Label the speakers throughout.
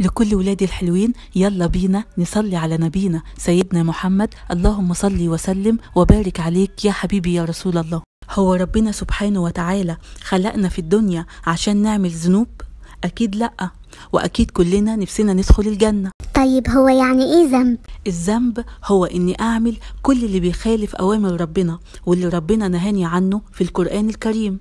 Speaker 1: لكل ولادي الحلوين يلا بينا نصلي على نبينا سيدنا محمد اللهم صلي وسلم وبارك عليك يا حبيبي يا رسول الله هو ربنا سبحانه وتعالى خلقنا في الدنيا عشان نعمل ذنوب أكيد لأ وأكيد كلنا نفسنا ندخل الجنة طيب هو يعني إيه ذنب؟ الذنب هو إني أعمل كل اللي بيخالف أوامر ربنا واللي ربنا نهاني عنه في القرآن الكريم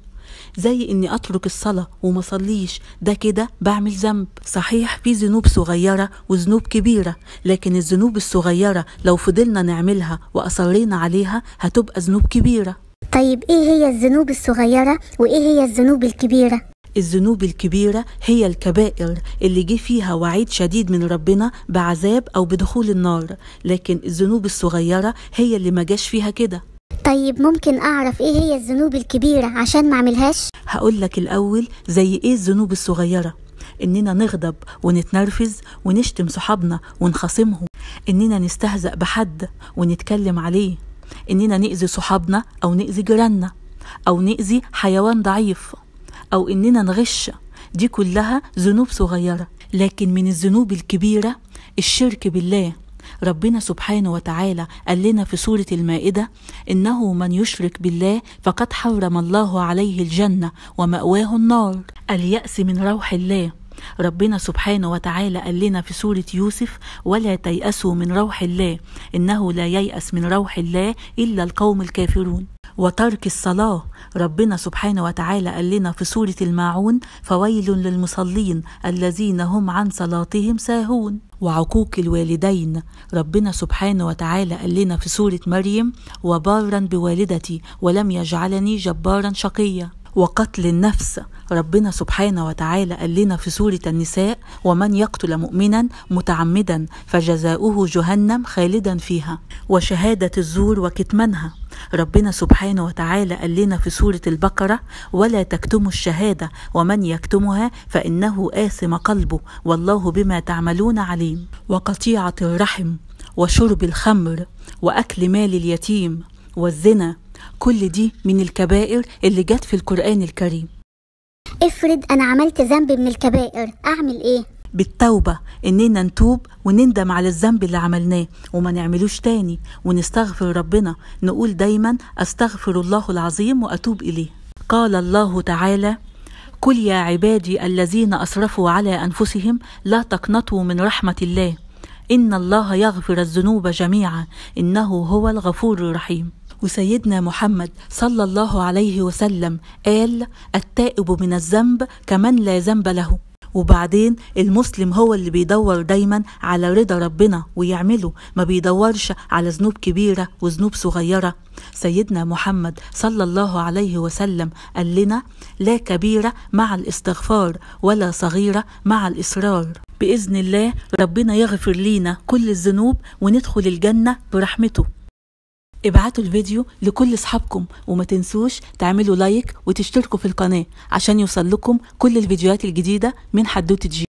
Speaker 1: زي اني اترك الصلاه وما صليش ده كده بعمل ذنب صحيح في ذنوب صغيره وذنوب كبيره لكن الذنوب الصغيره لو فضلنا نعملها واصرينا عليها هتبقى ذنوب كبيره طيب ايه هي الذنوب الصغيره وايه هي الذنوب الكبيره الذنوب الكبيرة هي الكبائر اللي جه فيها وعيد شديد من ربنا بعذاب أو بدخول النار لكن الذنوب الصغيرة هي اللي ما جاش فيها كده طيب ممكن اعرف ايه هي الذنوب الكبيرة عشان ما اعملهاش؟ هقول لك الاول زي ايه الذنوب الصغيرة اننا نغضب ونتنرفز ونشتم صحابنا ونخاصمهم اننا نستهزأ بحد ونتكلم عليه اننا نأذي صحابنا او نأذي جيراننا او نأذي حيوان ضعيف او اننا نغش دي كلها ذنوب صغيرة لكن من الذنوب الكبيرة الشرك بالله ربنا سبحانه وتعالى قال لنا في سورة المائدة إنه من يشرك بالله فقد حرم الله عليه الجنة ومأواه النار اليأس من روح الله ربنا سبحانه وتعالى قال لنا في سورة يوسف ولا تيأسوا من روح الله إنه لا ييأس من روح الله إلا القوم الكافرون وترك الصلاة ربنا سبحانه وتعالى قال لنا في سورة الماعون فويل للمصلين الذين هم عن صلاتهم ساهون وعقوق الوالدين ربنا سبحانه وتعالى قال لنا في سورة مريم وبارا بوالدتي ولم يجعلني جبارا شقيا وقتل النفس ربنا سبحانه وتعالى قال لنا في سورة النساء ومن يقتل مؤمنا متعمدا فجزاؤه جهنم خالدا فيها وشهادة الزور وكتمانها ربنا سبحانه وتعالى قال لنا في سورة البقرة ولا تكتموا الشهادة ومن يكتمها فإنه آثم قلبه والله بما تعملون عليم وقطيعة الرحم وشرب الخمر وأكل مال اليتيم والزنا كل دي من الكبائر اللي جت في القرآن الكريم افرض أنا عملت ذنب من الكبائر أعمل إيه؟ بالتوبة إننا نتوب ونندم على الذنب اللي عملناه وما نعملوش تاني ونستغفر ربنا نقول دايما أستغفر الله العظيم وأتوب إليه قال الله تعالى قل يا عبادي الذين أسرفوا على أنفسهم لا تقنطوا من رحمة الله إن الله يغفر الذنوب جميعا إنه هو الغفور الرحيم وسيدنا محمد صلى الله عليه وسلم قال التائب من الذنب كمن لا ذنب له وبعدين المسلم هو اللي بيدور دايما على رضا ربنا ويعمله ما بيدورش على ذنوب كبيرة وذنوب صغيرة سيدنا محمد صلى الله عليه وسلم قال لنا لا كبيرة مع الاستغفار ولا صغيرة مع الإصرار بإذن الله ربنا يغفر لينا كل الذنوب وندخل الجنة برحمته ابعتوا الفيديو لكل اصحابكم وما تنسوش تعملوا لايك وتشتركوا في القناة عشان يوصل لكم كل الفيديوهات الجديدة من حدوتة جي